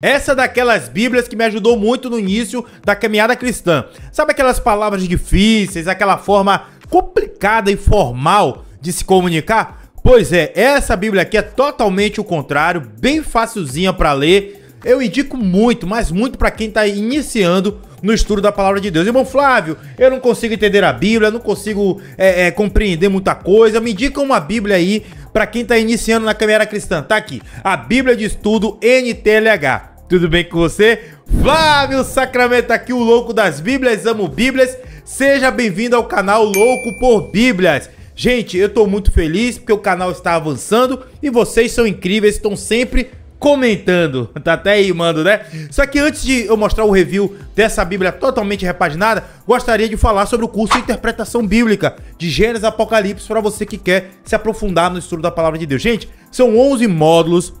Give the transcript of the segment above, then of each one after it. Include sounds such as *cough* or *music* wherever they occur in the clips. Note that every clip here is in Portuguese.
Essa é daquelas bíblias que me ajudou muito no início da caminhada cristã. Sabe aquelas palavras difíceis, aquela forma complicada e formal de se comunicar? Pois é, essa bíblia aqui é totalmente o contrário, bem facilzinha para ler. Eu indico muito, mas muito para quem está iniciando no estudo da palavra de Deus. Irmão Flávio, eu não consigo entender a Bíblia, não consigo é, é, compreender muita coisa. Me indica uma Bíblia aí para quem está iniciando na caminhada cristã. Tá aqui, a Bíblia de Estudo NTLH. Tudo bem com você? Flávio Sacramento aqui, o louco das Bíblias, amo Bíblias. Seja bem-vindo ao canal Louco por Bíblias. Gente, eu tô muito feliz porque o canal está avançando e vocês são incríveis, estão sempre comentando. *laughs* Tá até aí, mando, né? Só que antes de eu mostrar o review dessa Bíblia totalmente repaginada, gostaria de falar sobre o curso de interpretação bíblica de Gênesis Apocalipse para você que quer se aprofundar no estudo da palavra de Deus. Gente, são 11 módulos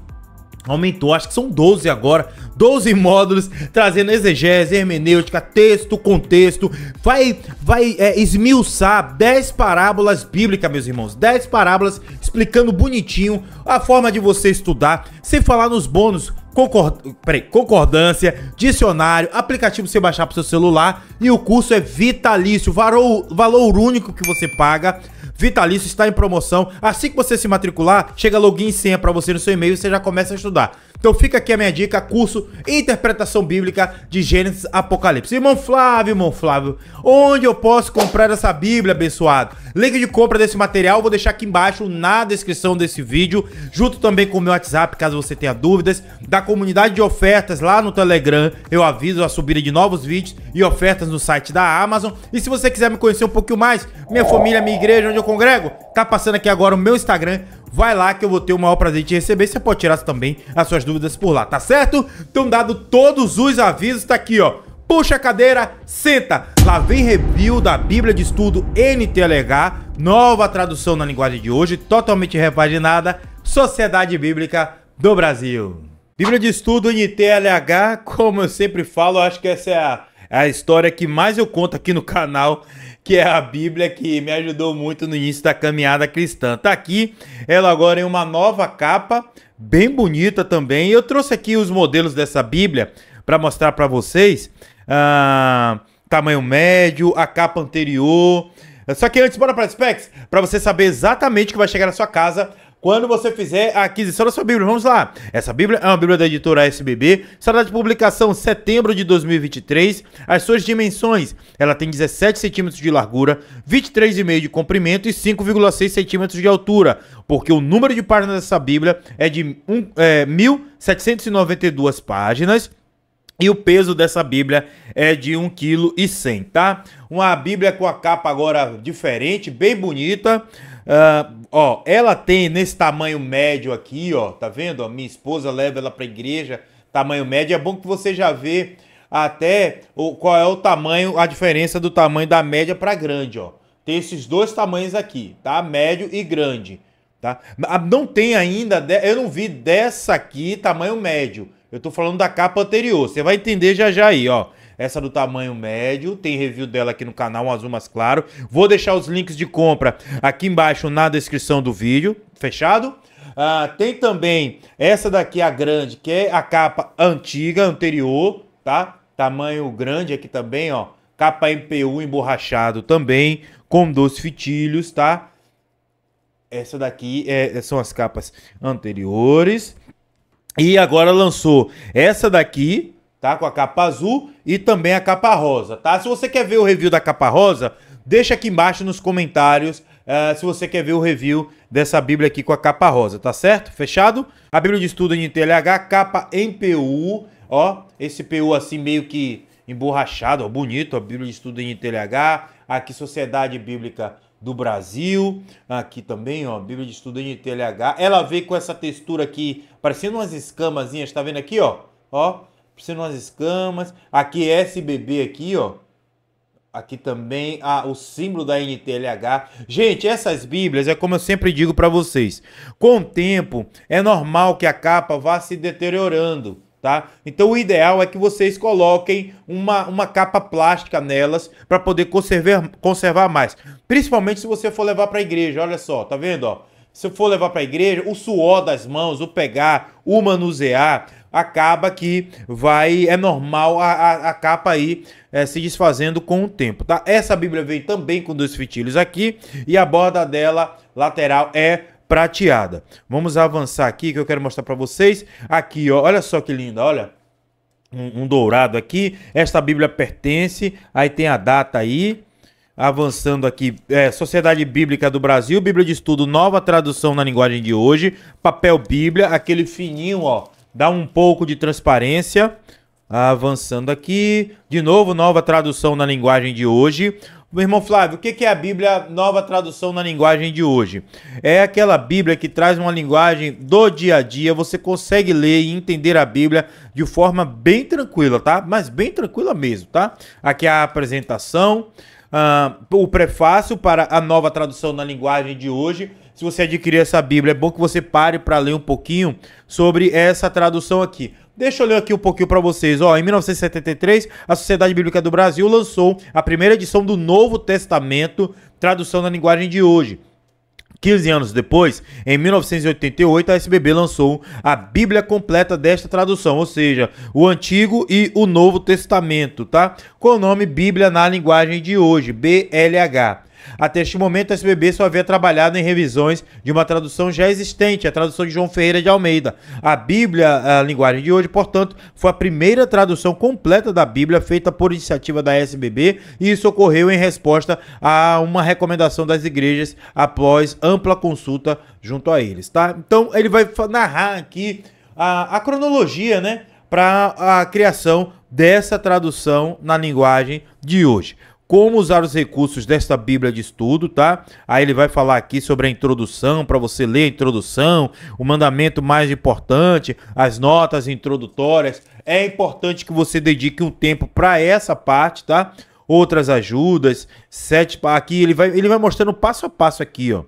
Aumentou, acho que são 12 agora, 12 módulos, trazendo exegese, hermenêutica, texto, contexto. Vai vai é, esmiuçar 10 parábolas bíblicas, meus irmãos. 10 parábolas explicando bonitinho a forma de você estudar, sem falar nos bônus, concord... Peraí, concordância, dicionário, aplicativo você baixar o seu celular. E o curso é vitalício, valor, valor único que você paga. Vitalício está em promoção. Assim que você se matricular, chega login e senha para você no seu e-mail e você já começa a estudar. Então fica aqui a minha dica, curso Interpretação Bíblica de Gênesis Apocalipse. Irmão Flávio, irmão Flávio, onde eu posso comprar essa Bíblia, abençoado? Link de compra desse material eu vou deixar aqui embaixo na descrição desse vídeo, junto também com o meu WhatsApp, caso você tenha dúvidas, da comunidade de ofertas lá no Telegram, eu aviso a subida de novos vídeos e ofertas no site da Amazon. E se você quiser me conhecer um pouquinho mais, minha família, minha igreja, onde eu congrego, tá passando aqui agora o meu Instagram, vai lá que eu vou ter o maior prazer de te receber. Você pode tirar também as suas dúvidas por lá, tá certo? Então, dado todos os avisos, tá aqui, ó. Puxa a cadeira, senta. Lá vem review da Bíblia de Estudo NTLH, nova tradução na linguagem de hoje, totalmente repaginada, Sociedade Bíblica do Brasil. Bíblia de Estudo NTLH, como eu sempre falo, acho que essa é a, é a história que mais eu conto aqui no canal que é a Bíblia que me ajudou muito no início da caminhada cristã. Tá aqui, ela agora em uma nova capa, bem bonita também. Eu trouxe aqui os modelos dessa Bíblia para mostrar para vocês. Ah, tamanho médio, a capa anterior. Só que antes, bora para as specs, para você saber exatamente o que vai chegar na sua casa quando você fizer a aquisição da sua Bíblia. Vamos lá. Essa Bíblia é uma Bíblia da editora SBB, será de publicação setembro de 2023. As suas dimensões, ela tem 17 centímetros de largura, 23,5 de comprimento e 5,6 centímetros de altura, porque o número de páginas dessa Bíblia é de um, é, 1.792 páginas. E o peso dessa Bíblia é de 1,1 kg, tá? Uma Bíblia com a capa agora diferente, bem bonita. Uh, Ó, ela tem nesse tamanho médio aqui, ó, tá vendo? A minha esposa leva ela pra igreja, tamanho médio. É bom que você já vê até o, qual é o tamanho, a diferença do tamanho da média pra grande, ó. Tem esses dois tamanhos aqui, tá? Médio e grande, tá? Não tem ainda, eu não vi dessa aqui tamanho médio. Eu tô falando da capa anterior, você vai entender já já aí, ó. Essa do tamanho médio, tem review dela aqui no canal, um azul mais claro. Vou deixar os links de compra aqui embaixo na descrição do vídeo, fechado? Ah, tem também essa daqui, a grande, que é a capa antiga, anterior, tá? Tamanho grande aqui também, ó. Capa MPU emborrachado também, com dois fitilhos, tá? Essa daqui é, é, são as capas anteriores. E agora lançou essa daqui, tá? Com a capa azul e também a capa rosa, tá? Se você quer ver o review da capa rosa, deixa aqui embaixo nos comentários uh, se você quer ver o review dessa Bíblia aqui com a capa rosa, tá certo? Fechado? A Bíblia de Estudo NTLH, capa em PU, ó, esse PU assim meio que emborrachado, ó, bonito, a Bíblia de Estudo NTLH, aqui Sociedade Bíblica do Brasil, aqui também, ó, Bíblia de Estudo NTLH, ela veio com essa textura aqui, parecendo umas escamazinhas, tá vendo aqui, ó? Ó, Precisando umas escamas. Aqui SBB aqui, ó. Aqui também a ah, o símbolo da NTLH. Gente, essas bíblias, é como eu sempre digo para vocês. Com o tempo, é normal que a capa vá se deteriorando. Tá? Então o ideal é que vocês coloquem uma, uma capa plástica nelas para poder conservar, conservar mais. Principalmente se você for levar para a igreja, olha só, tá vendo? Ó? Se for levar para a igreja, o suor das mãos, o pegar, o manusear, acaba que vai. É normal a, a, a capa aí é, se desfazendo com o tempo, tá? Essa Bíblia vem também com dois fitilhos aqui e a borda dela lateral é prateada. Vamos avançar aqui que eu quero mostrar para vocês. Aqui, ó, olha só que linda, olha. Um, um dourado aqui. Esta Bíblia pertence. Aí tem a data aí, avançando aqui, é, Sociedade Bíblica do Brasil, Bíblia de Estudo, nova tradução na linguagem de hoje, papel Bíblia, aquele fininho, ó, dá um pouco de transparência. Avançando aqui, de novo, nova tradução na linguagem de hoje. Meu irmão Flávio, o que é a Bíblia Nova Tradução na Linguagem de hoje? É aquela Bíblia que traz uma linguagem do dia a dia, você consegue ler e entender a Bíblia de forma bem tranquila, tá? Mas bem tranquila mesmo, tá? Aqui é a apresentação, uh, o prefácio para a nova tradução na linguagem de hoje se você adquirir essa Bíblia, é bom que você pare para ler um pouquinho sobre essa tradução aqui. Deixa eu ler aqui um pouquinho para vocês. Ó, em 1973, a Sociedade Bíblica do Brasil lançou a primeira edição do Novo Testamento, tradução na linguagem de hoje. 15 anos depois, em 1988, a SBB lançou a Bíblia completa desta tradução, ou seja, o Antigo e o Novo Testamento, tá? Com o nome Bíblia na linguagem de hoje, BLH. Até este momento, a SBB só havia trabalhado em revisões de uma tradução já existente, a tradução de João Ferreira de Almeida. A Bíblia, a linguagem de hoje, portanto, foi a primeira tradução completa da Bíblia feita por iniciativa da SBB, e isso ocorreu em resposta a uma recomendação das igrejas após ampla consulta junto a eles, tá? Então, ele vai narrar aqui a, a cronologia, né? Para a criação dessa tradução na linguagem de hoje como usar os recursos desta Bíblia de estudo, tá? Aí ele vai falar aqui sobre a introdução, para você ler a introdução, o mandamento mais importante, as notas introdutórias. É importante que você dedique um tempo para essa parte, tá? Outras ajudas, sete. Aqui ele vai, ele vai mostrando passo a passo aqui, ó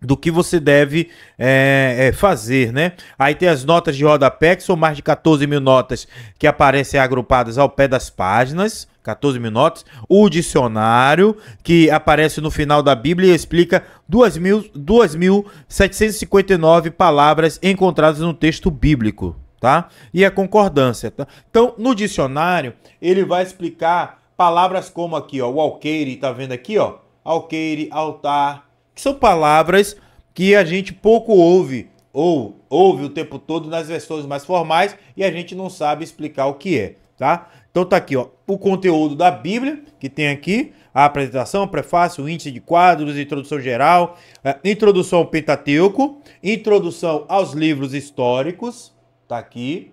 do que você deve é, é, fazer, né? Aí tem as notas de rodapé, que são mais de 14 mil notas que aparecem agrupadas ao pé das páginas, 14 mil notas. O dicionário, que aparece no final da Bíblia e explica 2.759 palavras encontradas no texto bíblico, tá? E a concordância, tá? Então, no dicionário, ele vai explicar palavras como aqui, ó, o alqueire, tá vendo aqui, ó? Alqueire, altar, que são palavras que a gente pouco ouve ou ouve o tempo todo nas versões mais formais e a gente não sabe explicar o que é, tá? Então tá aqui, ó, o conteúdo da Bíblia que tem aqui, a apresentação, o prefácio, o índice de quadros, introdução geral, eh, introdução ao Pentateuco, introdução aos livros históricos, tá aqui,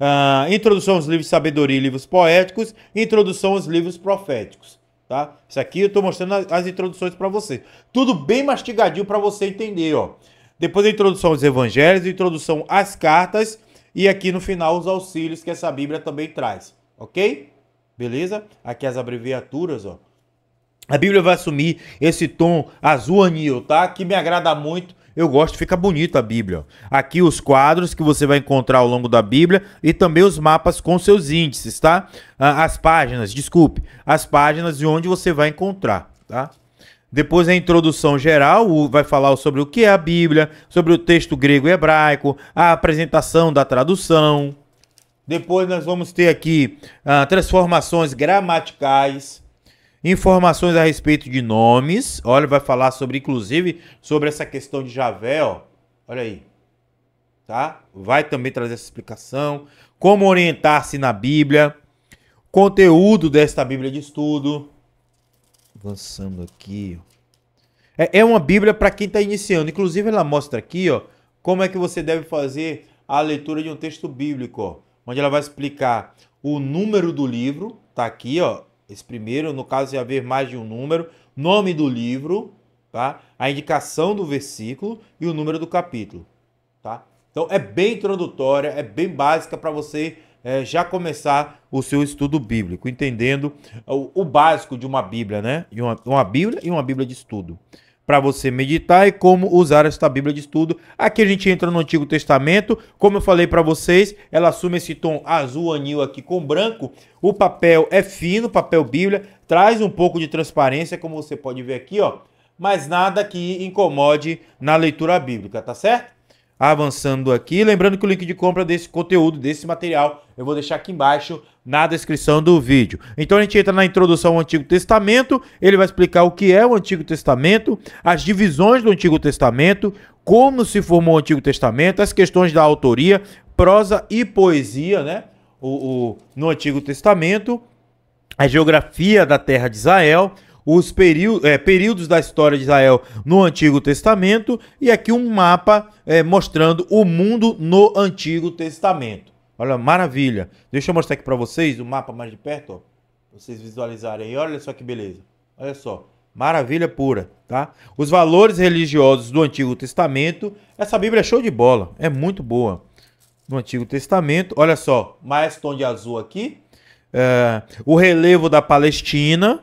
uh, introdução aos livros de sabedoria e livros poéticos, introdução aos livros proféticos tá? Isso aqui eu estou mostrando as, introduções para vocês. Tudo bem mastigadinho para você entender, ó. Depois a introdução aos evangelhos, a introdução às cartas e aqui no final os auxílios que essa Bíblia também traz, ok? Beleza? Aqui as abreviaturas, ó. A Bíblia vai assumir esse tom azul anil, tá? Que me agrada muito eu gosto, fica bonito a Bíblia. Aqui os quadros que você vai encontrar ao longo da Bíblia e também os mapas com seus índices, tá? Ah, as páginas, desculpe, as páginas de onde você vai encontrar, tá? Depois a introdução geral vai falar sobre o que é a Bíblia, sobre o texto grego e hebraico, a apresentação da tradução. Depois nós vamos ter aqui ah, transformações gramaticais informações a respeito de nomes. Olha, vai falar sobre, inclusive, sobre essa questão de Javé, ó. Olha aí. Tá? Vai também trazer essa explicação. Como orientar-se na Bíblia. Conteúdo desta Bíblia de estudo. Avançando aqui. É, é uma Bíblia para quem está iniciando. Inclusive, ela mostra aqui, ó, como é que você deve fazer a leitura de um texto bíblico, ó, onde ela vai explicar o número do livro, tá aqui, ó, esse primeiro, no caso de é haver mais de um número, nome do livro, tá? A indicação do versículo e o número do capítulo, tá? Então é bem introdutória, é bem básica para você é, já começar o seu estudo bíblico, entendendo o, o, básico de uma Bíblia, né? De uma, uma Bíblia e uma Bíblia de estudo para você meditar e como usar esta Bíblia de estudo. Aqui a gente entra no Antigo Testamento, como eu falei para vocês, ela assume esse tom azul anil aqui com branco. O papel é fino, papel Bíblia, traz um pouco de transparência, como você pode ver aqui, ó, mas nada que incomode na leitura bíblica, tá certo? avançando aqui. Lembrando que o link de compra desse conteúdo, desse material, eu vou deixar aqui embaixo na descrição do vídeo. Então a gente entra na introdução ao Antigo Testamento, ele vai explicar o que é o Antigo Testamento, as divisões do Antigo Testamento, como se formou o Antigo Testamento, as questões da autoria, prosa e poesia, né? O, o no Antigo Testamento, a geografia da terra de Israel, os períodos, é, períodos da história de Israel no Antigo Testamento e aqui um mapa é, mostrando o mundo no Antigo Testamento. Olha, maravilha. Deixa eu mostrar aqui para vocês o mapa mais de perto, ó. Vocês visualizarem aí. Olha só que beleza. Olha só. Maravilha pura, tá? Os valores religiosos do Antigo Testamento. Essa Bíblia é show de bola. É muito boa. No Antigo Testamento. Olha só. Mais tom de azul aqui. É, o relevo da Palestina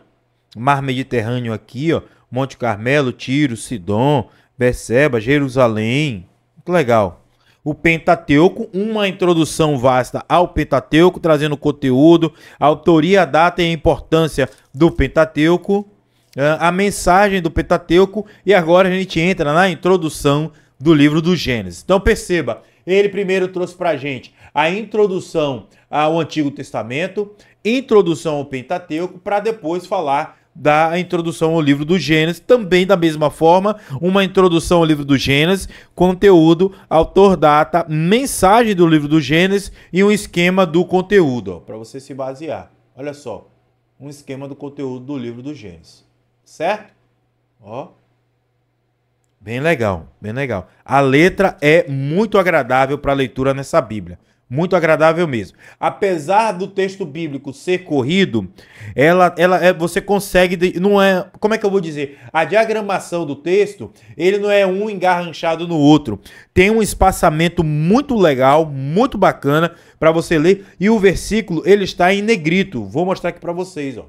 Mar Mediterrâneo aqui, ó, Monte Carmelo, Tiro, Sidom, Beceba, Jerusalém. Muito legal. O Pentateuco, uma introdução vasta ao Pentateuco, trazendo conteúdo, autoria, data e importância do Pentateuco, é, a mensagem do Pentateuco, e agora a gente entra na introdução do livro do Gênesis. Então perceba, ele primeiro trouxe para a gente a introdução ao Antigo Testamento, introdução ao Pentateuco, para depois falar da introdução ao livro do Gênesis, também da mesma forma, uma introdução ao livro do Gênesis, conteúdo, autor, data, mensagem do livro do Gênesis e um esquema do conteúdo, para você se basear. Olha só, um esquema do conteúdo do livro do Gênesis, certo? Ó, bem legal, bem legal. A letra é muito agradável para leitura nessa Bíblia. Muito agradável mesmo. Apesar do texto bíblico ser corrido, ela, ela é, você consegue. Não é. Como é que eu vou dizer? A diagramação do texto, ele não é um engarranchado no outro. Tem um espaçamento muito legal, muito bacana para você ler. E o versículo, ele está em negrito. Vou mostrar aqui para vocês, ó.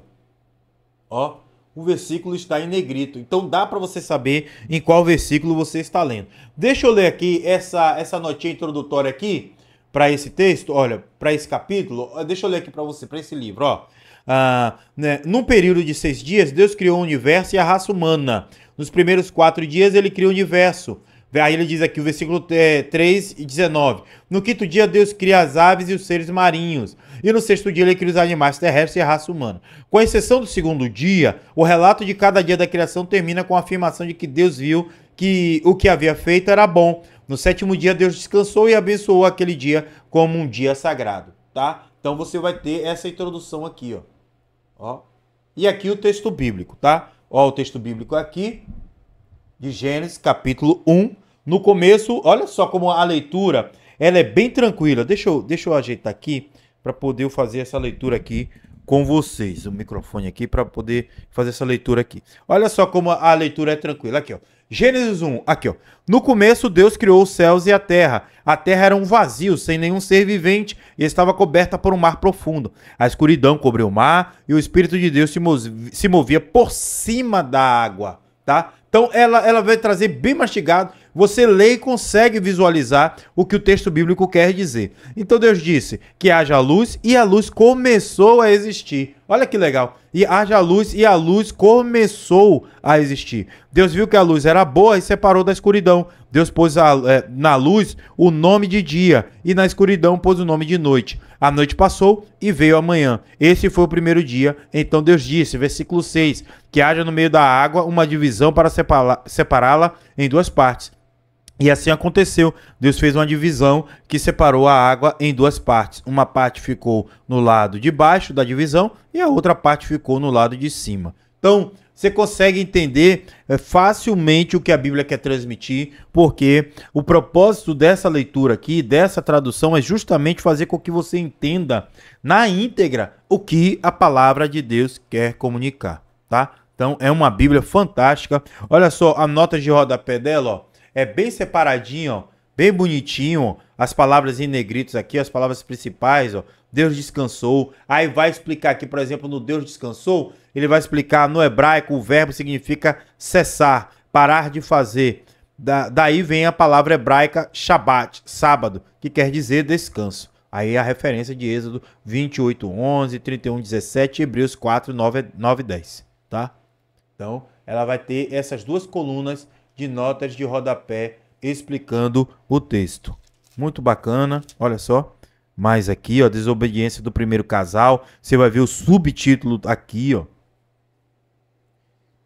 Ó, o versículo está em negrito. Então dá para você saber em qual versículo você está lendo. Deixa eu ler aqui essa, essa notinha introdutória aqui para esse texto, olha, para esse capítulo, deixa eu ler aqui para você, para esse livro, ó. Ah, né, num período de seis dias, Deus criou o universo e a raça humana. Nos primeiros quatro dias, ele criou o universo. Aí ele diz aqui o versículo é, 3 e 19. No quinto dia, Deus cria as aves e os seres marinhos. E no sexto dia, ele cria os animais terrestres e a raça humana. Com exceção do segundo dia, o relato de cada dia da criação termina com a afirmação de que Deus viu que o que havia feito era bom. No sétimo dia, Deus descansou e abençoou aquele dia como um dia sagrado, tá? Então você vai ter essa introdução aqui, ó. ó. E aqui o texto bíblico, tá? Ó, o texto bíblico aqui, de Gênesis, capítulo 1. No começo, olha só como a leitura, ela é bem tranquila. Deixa eu, deixa eu ajeitar aqui para poder fazer essa leitura aqui com vocês. O microfone aqui para poder fazer essa leitura aqui. Olha só como a leitura é tranquila. Aqui, ó. Gênesis 1, aqui ó. No começo Deus criou os céus e a terra. A terra era um vazio, sem nenhum ser vivente, e estava coberta por um mar profundo. A escuridão cobriu o mar e o espírito de Deus se, se movia por cima da água, tá? Então ela ela vai trazer bem mastigado. Você lê e consegue visualizar o que o texto bíblico quer dizer. Então Deus disse que haja luz e a luz começou a existir. Olha que legal. E haja luz, e a luz começou a existir. Deus viu que a luz era boa e separou da escuridão. Deus pôs a, é, na luz o nome de dia, e na escuridão pôs o nome de noite. A noite passou e veio a manhã. Esse foi o primeiro dia. Então Deus disse, versículo 6, que haja no meio da água uma divisão para separá-la em duas partes e assim aconteceu. Deus fez uma divisão que separou a água em duas partes. Uma parte ficou no lado de baixo da divisão e a outra parte ficou no lado de cima. Então, você consegue entender eh, facilmente o que a Bíblia quer transmitir, porque o propósito dessa leitura aqui, dessa tradução, é justamente fazer com que você entenda na íntegra o que a palavra de Deus quer comunicar, tá? Então, é uma Bíblia fantástica. Olha só, a nota de rodapé dela, ó. É bem separadinho, ó, bem bonitinho. As palavras em negritos aqui, as palavras principais, ó. Deus descansou. Aí vai explicar aqui, por exemplo, no Deus descansou, ele vai explicar no hebraico o verbo significa cessar, parar de fazer. Da, daí vem a palavra hebraica Shabat, sábado, que quer dizer descanso. Aí é a referência de Êxodo 28, 11, 31, 17, Hebreus 4, 9, 9 10. Tá? Então, ela vai ter essas duas colunas de notas de rodapé explicando o texto. Muito bacana, olha só. Mais aqui, ó, desobediência do primeiro casal. Você vai ver o subtítulo aqui, ó.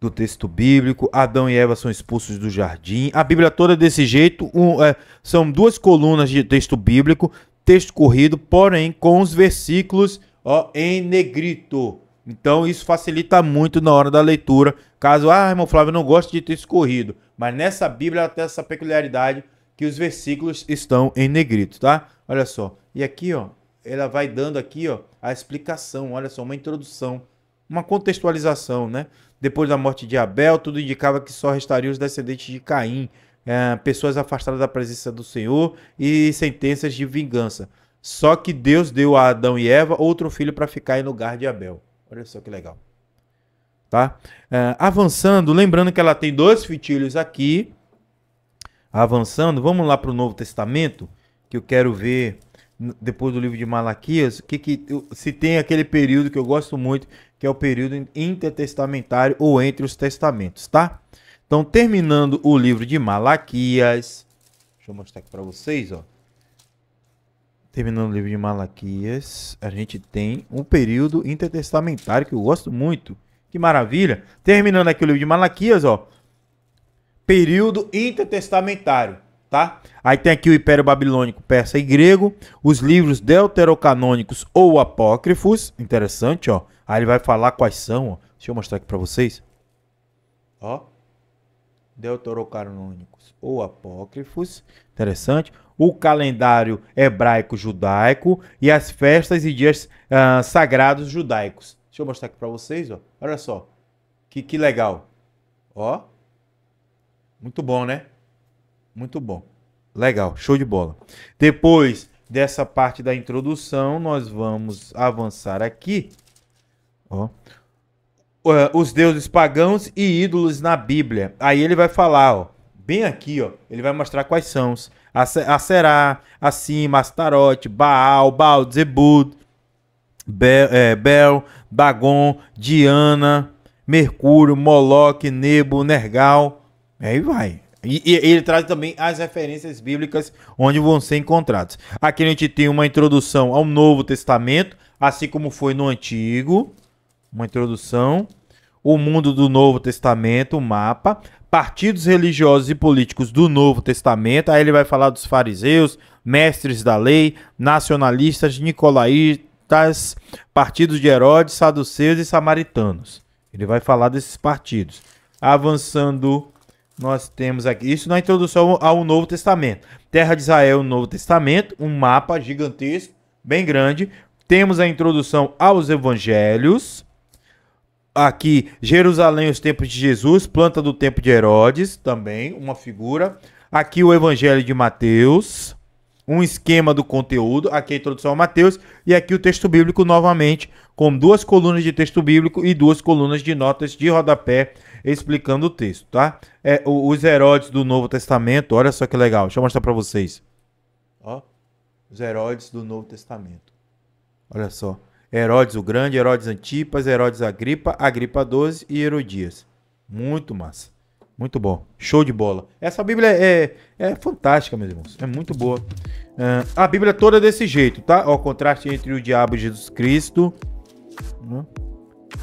Do texto bíblico, Adão e Eva são expulsos do jardim. A Bíblia toda é desse jeito, um, é, são duas colunas de texto bíblico, texto corrido, porém com os versículos ó, em negrito. Então isso facilita muito na hora da leitura. Caso, ah, irmão Flávio, eu não gosto de ter escorrido, Mas nessa Bíblia ela tem essa peculiaridade que os versículos estão em negrito, tá? Olha só. E aqui, ó, ela vai dando aqui, ó, a explicação, olha só, uma introdução, uma contextualização, né? Depois da morte de Abel, tudo indicava que só restariam os descendentes de Caim, é, pessoas afastadas da presença do Senhor e sentenças de vingança. Só que Deus deu a Adão e Eva outro filho para ficar em lugar de Abel. Olha só que legal. Tá? É, avançando, lembrando que ela tem dois fitilhos aqui. Avançando, vamos lá para o Novo Testamento, que eu quero ver depois do livro de Malaquias, que, que se tem aquele período que eu gosto muito, que é o período intertestamentário ou entre os testamentos, tá? Então, terminando o livro de Malaquias, deixa eu mostrar aqui para vocês, ó terminando o livro de Malaquias, a gente tem um período intertestamentário que eu gosto muito. Que maravilha! Terminando aqui o livro de Malaquias, ó. Período intertestamentário, tá? Aí tem aqui o Império Babilônico, Persa e Grego, os livros deuterocanônicos ou apócrifos, interessante, ó. Aí ele vai falar quais são, ó. Deixa eu mostrar aqui para vocês. Ó deuterocanônicos ou apócrifos. Interessante. O calendário hebraico-judaico e as festas e dias uh, sagrados judaicos. Deixa eu mostrar aqui para vocês, ó. Olha só. Que, que legal. Ó. Muito bom, né? Muito bom. Legal, show de bola. Depois dessa parte da introdução, nós vamos avançar aqui, ó, uh, os deuses pagãos e ídolos na Bíblia. Aí ele vai falar, ó, bem aqui, ó, ele vai mostrar quais são. -os. Aserá, Acima, Astarote, Baal, Baal, Zebud, eh, Bel, é, Bel, Dagon, Diana, Mercúrio, Moloque, Nebo, Nergal. Aí vai. E, e, ele traz também as referências bíblicas onde vão ser encontrados. Aqui a gente tem uma introdução ao Novo Testamento, assim como foi no Antigo uma introdução, o mundo do Novo Testamento, o mapa, partidos religiosos e políticos do Novo Testamento. Aí ele vai falar dos fariseus, mestres da lei, nacionalistas, nicolaítas, partidos de Herodes, saduceus e samaritanos. Ele vai falar desses partidos. Avançando, nós temos aqui, isso na introdução ao Novo Testamento. Terra de Israel, Novo Testamento, um mapa gigantesco, bem grande. Temos a introdução aos evangelhos, aqui Jerusalém, os tempos de Jesus, planta do tempo de Herodes, também uma figura. Aqui o Evangelho de Mateus, um esquema do conteúdo, aqui a introdução a Mateus e aqui o texto bíblico novamente, com duas colunas de texto bíblico e duas colunas de notas de rodapé explicando o texto, tá? É, os Herodes do Novo Testamento, olha só que legal, deixa eu mostrar para vocês. Ó, os Herodes do Novo Testamento. Olha só. Herodes o Grande, Herodes Antipas, Herodes Agripa, Agripa 12 e Herodias. Muito massa. Muito bom. Show de bola. Essa Bíblia é, é, é fantástica, meus irmãos. É muito boa. Uh, a Bíblia é toda desse jeito, tá? Ó, o contraste entre o diabo e Jesus Cristo. Né?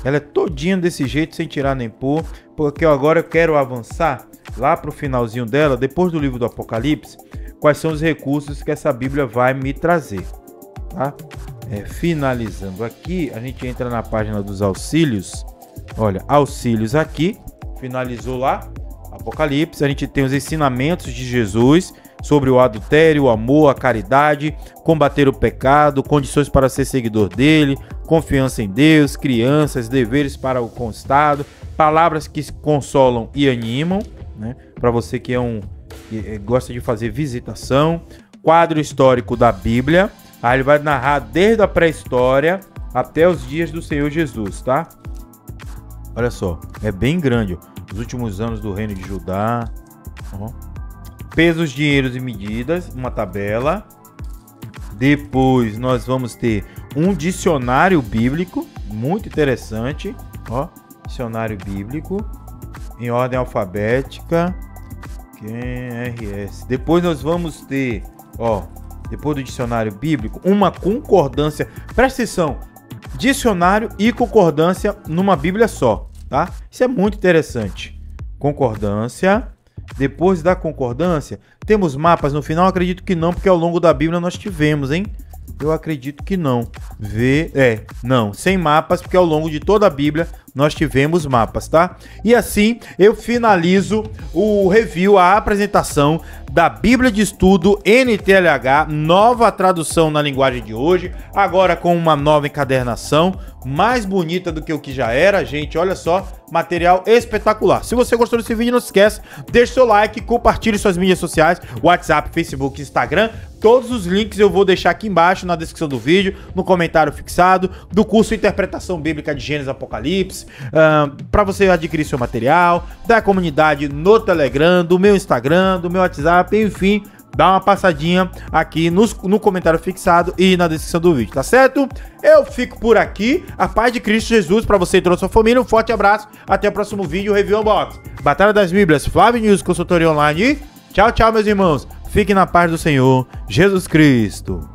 Ela é todinha desse jeito, sem tirar nem pôr. Porque agora eu quero avançar lá pro finalzinho dela, depois do livro do Apocalipse, quais são os recursos que essa Bíblia vai me trazer, tá? é, finalizando aqui, a gente entra na página dos auxílios. Olha, auxílios aqui, finalizou lá, Apocalipse. A gente tem os ensinamentos de Jesus sobre o adultério, o amor, a caridade, combater o pecado, condições para ser seguidor dele, confiança em Deus, crianças, deveres para o constado, palavras que consolam e animam, né? Para você que é um que eh, gosta de fazer visitação, quadro histórico da Bíblia, Aí ele vai narrar desde a pré-história até os dias do Senhor Jesus, tá? Olha só, é bem grande. Os últimos anos do reino de Judá. Ó. Pesos, dinheiros e medidas, uma tabela. Depois nós vamos ter um dicionário bíblico, muito interessante. Ó, dicionário bíblico em ordem alfabética. QRS. É Depois nós vamos ter, ó, depois do dicionário bíblico, uma concordância. Presta atenção: dicionário e concordância numa Bíblia só, tá? Isso é muito interessante. Concordância. Depois da concordância, temos mapas no final? Acredito que não, porque ao longo da Bíblia nós tivemos, hein? Eu acredito que não. Vê, é, não, sem mapas, porque ao longo de toda a Bíblia nós tivemos mapas, tá? E assim eu finalizo o review, a apresentação da Bíblia de Estudo NTLH, nova tradução na linguagem de hoje, agora com uma nova encadernação, mais bonita do que o que já era, gente. Olha só, material espetacular. Se você gostou desse vídeo, não se esquece, deixe seu like, compartilhe suas mídias sociais, WhatsApp, Facebook, Instagram. Todos os links eu vou deixar aqui embaixo na descrição do vídeo, no comentário fixado, do curso Interpretação Bíblica de Gênesis Apocalipse, uh, ah, para você adquirir seu material, da comunidade no Telegram, do meu Instagram, do meu WhatsApp, enfim, dá uma passadinha aqui nos, no comentário fixado e na descrição do vídeo, tá certo? Eu fico por aqui. A paz de Cristo Jesus para você e toda a sua família. Um forte abraço. Até o próximo vídeo Review Unbox. Batalha das Bíblias, Flávio News, consultoria online. Tchau, tchau, meus irmãos. Fiquem na paz do Senhor Jesus Cristo.